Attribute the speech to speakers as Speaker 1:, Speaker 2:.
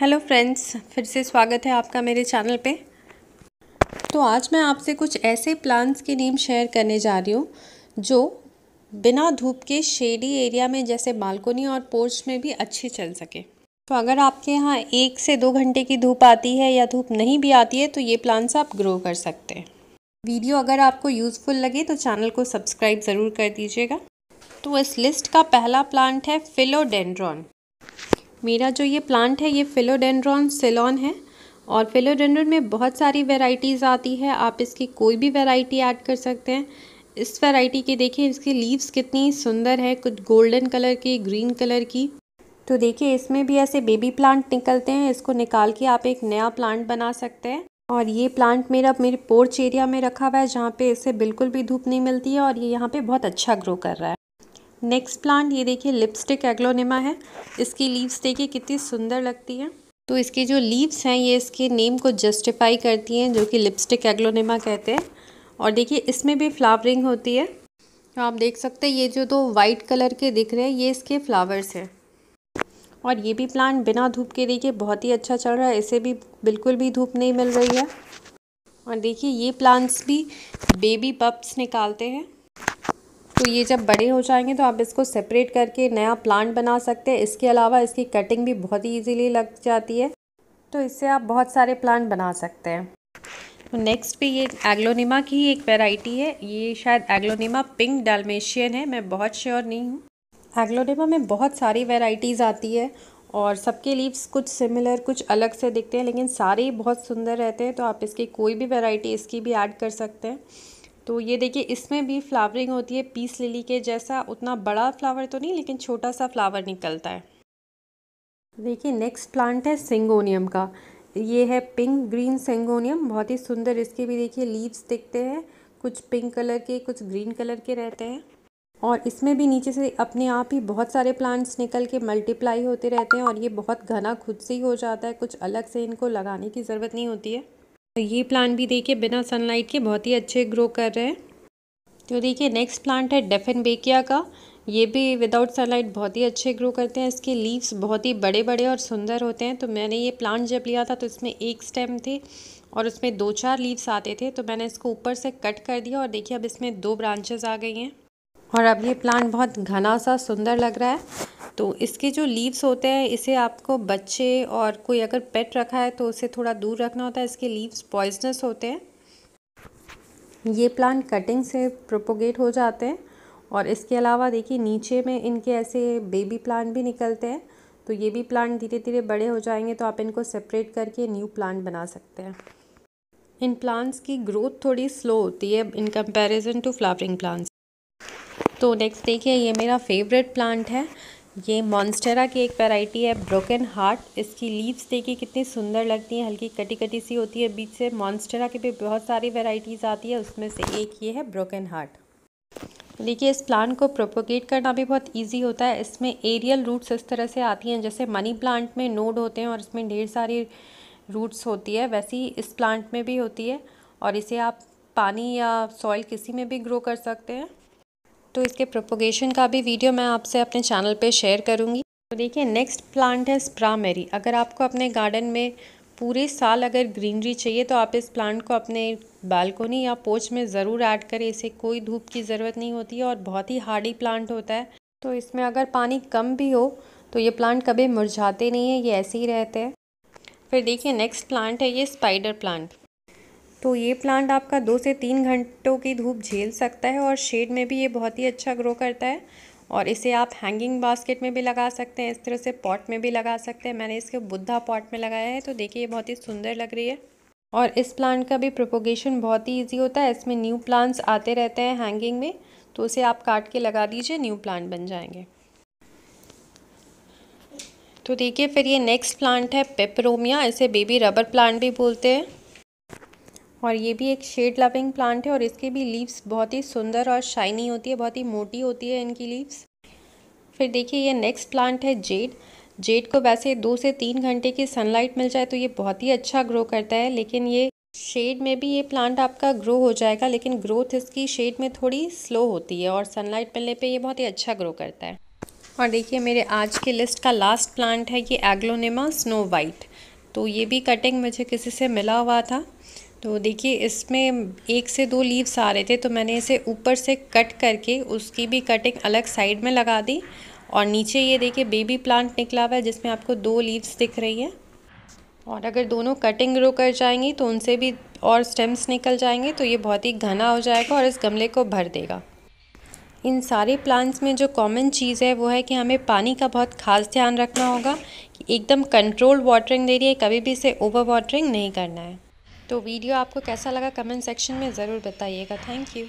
Speaker 1: hello friends फिर से स्वागत है आपका मेरे चैनल पे तो आज मैं आपसे कुछ ऐसे प्लांट्स के नेम शेयर करने जा रही हूँ जो बिना धूप के शेडी एरिया में जैसे बालकोनी और पोर्च में भी अच्छे चल सके तो अगर आपके यहाँ एक से दो घंटे की धूप आती है या धूप नहीं भी आती है तो ये प्लांट्स आप ग्रो कर सकते हैं वीडियो अगर आपको यूज़फुल लगे तो चैनल को सब्सक्राइब ज़रूर कर दीजिएगा तो इस लिस्ट का पहला प्लांट है फिलोडेंड्रॉन मेरा जो ये प्लांट है ये फिलोडेंड्रॉन सिलोन है और फिलोडेंड्रॉन में बहुत सारी वेराइटीज़ आती है आप इसकी कोई भी वेराइटी ऐड कर सकते हैं इस वेराइटी के देखिए इसके लीव्स कितनी सुंदर है कुछ गोल्डन कलर की ग्रीन कलर की तो देखिए इसमें भी ऐसे बेबी प्लांट निकलते हैं इसको निकाल के आप एक नया प्लांट बना सकते हैं और ये प्लांट मेरा मेरे पोर्च एरिया में रखा हुआ है जहाँ पे इसे बिल्कुल भी धूप नहीं मिलती है और ये यहाँ पे बहुत अच्छा ग्रो कर रहा है नेक्स्ट प्लांट ये देखिए लिपस्टिक एग्लोनिमा है इसकी लीव्स देखिए कितनी सुंदर लगती है तो इसके जो लीव्स हैं ये इसके नेम को जस्टिफाई करती हैं जो कि लिपस्टिक एग्लोनिमा कहते हैं और देखिए इसमें भी फ्लावरिंग होती है तो आप देख सकते हैं ये जो दो वाइट कलर के दिख रहे हैं ये इसके फ्लावर्स हैं और ये भी प्लांट बिना धूप के देखिए बहुत ही अच्छा चल रहा है इसे भी बिल्कुल भी धूप नहीं मिल रही है और देखिए ये प्लांट्स भी बेबी पप्स निकालते हैं तो ये जब बड़े हो जाएंगे तो आप इसको सेपरेट करके नया प्लांट बना सकते हैं इसके अलावा इसकी कटिंग भी बहुत ही ईजीली लग जाती है तो इससे आप बहुत सारे प्लांट बना सकते हैं तो नेक्स्ट भी ये एग्लोनिमा की ही एक वेराइटी है ये शायद एग्लोनिमा पिंक डालमेशियन है मैं बहुत श्योर नहीं हूँ एग्लोनिमा में बहुत सारी वेराइटीज़ आती है और सबके लीव्स कुछ सिमिलर कुछ अलग से दिखते हैं लेकिन सारे ही बहुत सुंदर रहते हैं तो आप इसकी कोई भी वेराइटी इसकी भी ऐड कर सकते हैं तो ये देखिए इसमें भी फ्लावरिंग होती है पीस लिली के जैसा उतना बड़ा फ्लावर तो नहीं लेकिन छोटा सा फ्लावर निकलता है देखिए नेक्स्ट प्लांट है सिंगोनियम का ये है पिंक ग्रीन सेंगोनियम बहुत ही सुंदर इसके भी देखिए लीव्स दिखते हैं कुछ पिंक कलर के कुछ ग्रीन कलर के रहते हैं और इसमें भी नीचे से अपने आप ही बहुत सारे प्लांट्स निकल के मल्टीप्लाई होते रहते हैं और ये बहुत घना खुद से ही हो जाता है कुछ अलग से इनको लगाने की ज़रूरत नहीं होती है तो ये प्लांट भी देखिए बिना सनलाइट के बहुत ही अच्छे ग्रो कर रहे हैं तो देखिए नेक्स्ट प्लांट है डेफिन बेकिया का ये भी विदाउट सनलाइट बहुत ही अच्छे ग्रो करते हैं इसके लीव्स बहुत ही बड़े बड़े और सुंदर होते हैं तो मैंने ये प्लांट जब लिया था तो इसमें एक स्टेम थे और उसमें दो चार लीव्स आते थे तो मैंने इसको ऊपर से कट कर दिया और देखिए अब इसमें दो ब्रांचेस आ गई हैं और अब ये प्लांट बहुत घना सा सुंदर लग रहा है तो इसके जो लीव्स होते हैं इसे आपको बच्चे और कोई अगर पेट रखा है तो उसे थोड़ा दूर रखना होता है इसके लीव्स पॉइजनस होते हैं ये प्लांट कटिंग से प्रोपोगेट हो जाते हैं और इसके अलावा देखिए नीचे में इनके ऐसे बेबी प्लांट भी निकलते हैं तो ये भी प्लांट धीरे धीरे बड़े हो जाएंगे तो आप इनको सेपरेट करके न्यू प्लांट बना सकते हैं इन प्लांट्स की ग्रोथ थोड़ी स्लो होती है in comparison to flowering plants तो नेक्स्ट देखिए ये मेरा फेवरेट प्लांट है ये मॉन्स्टेरा की एक वेराइटी है ब्रोकन हार्ट इसकी लीव्स देखिए कितनी सुंदर लगती हैं हल्की कटी कटी सी होती है बीच से मॉन्स्टेरा की भी बहुत सारी वेराइटीज़ आती है उसमें से एक ये है ब्रोकन हार्ट देखिए इस प्लांट को प्रोपोगेट करना भी बहुत इजी होता है इसमें एरियल रूट्स इस तरह से आती हैं जैसे मनी प्लांट में नोड होते हैं और इसमें ढेर सारी रूट्स होती है वैसी इस प्लांट में भी होती है और इसे आप पानी या सॉइल किसी में भी ग्रो कर सकते हैं तो इसके प्रोपोगेशन का भी वीडियो मैं आपसे अपने चैनल पर शेयर करूँगी तो देखिए नेक्स्ट प्लांट है स्प्रामेरी अगर आपको अपने गार्डन में पूरे साल अगर ग्रीनरी चाहिए तो आप इस प्लांट को अपने बालकोनी या पोच में ज़रूर ऐड करें इसे कोई धूप की ज़रूरत नहीं होती है और बहुत ही हार्डी प्लांट होता है तो इसमें अगर पानी कम भी हो तो ये प्लांट कभी मुरझाते नहीं है ये ऐसे ही रहते हैं फिर देखिए नेक्स्ट प्लांट है ये स्पाइडर प्लांट तो ये प्लांट आपका दो से तीन घंटों की धूप झेल सकता है और शेड में भी ये बहुत ही अच्छा ग्रो करता है और इसे आप हैंगिंग बास्केट में भी लगा सकते हैं इस तरह से पॉट में भी लगा सकते हैं मैंने इसके बुद्धा पॉट में लगाया है तो देखिए ये बहुत ही सुंदर लग रही है और इस प्लांट का भी प्रोपोगेशन बहुत ही ईजी होता है इसमें न्यू प्लांट्स आते रहते हैं हैंगिंग में तो उसे आप काट के लगा दीजिए न्यू प्लांट बन जाएंगे तो देखिए फिर ये नेक्स्ट प्लांट है पेपरोमिया इसे बेबी रबर प्लांट भी बोलते हैं और ये भी एक शेड लविंग प्लांट है और इसके भी लीव्स बहुत ही सुंदर और शाइनी होती है बहुत ही मोटी होती है इनकी लीव्स फिर देखिए ये नेक्स्ट प्लांट है जेड जेड को वैसे दो से तीन घंटे की सनलाइट मिल जाए तो ये बहुत ही अच्छा ग्रो करता है लेकिन ये शेड में भी ये प्लांट आपका ग्रो हो जाएगा लेकिन ग्रोथ इसकी शेड में थोड़ी स्लो होती है और सनलाइट मिलने पे ये बहुत ही अच्छा ग्रो करता है और देखिए मेरे आज के लिस्ट का लास्ट प्लांट है ये एग्लोनेमा स्नो वाइट तो ये भी कटिंग मुझे किसी से मिला हुआ था तो देखिए इसमें एक से दो लीव्स आ रहे थे तो मैंने इसे ऊपर से कट करके उसकी भी कटिंग अलग साइड में लगा दी और नीचे ये देखिए बेबी प्लांट निकला हुआ है जिसमें आपको दो लीव्स दिख रही है और अगर दोनों कटिंग ग्रो कर जाएंगी तो उनसे भी और स्टेम्स निकल जाएंगे तो ये बहुत ही घना हो जाएगा और इस गमले को भर देगा इन सारे प्लांट्स में जो कॉमन चीज़ है वो है कि हमें पानी का बहुत खास ध्यान रखना होगा कि एकदम कंट्रोल वाटरिंग दे रही है कभी भी इसे ओवर वाटरिंग नहीं करना है तो वीडियो आपको कैसा लगा कमेंट सेक्शन में ज़रूर बताइएगा थैंक यू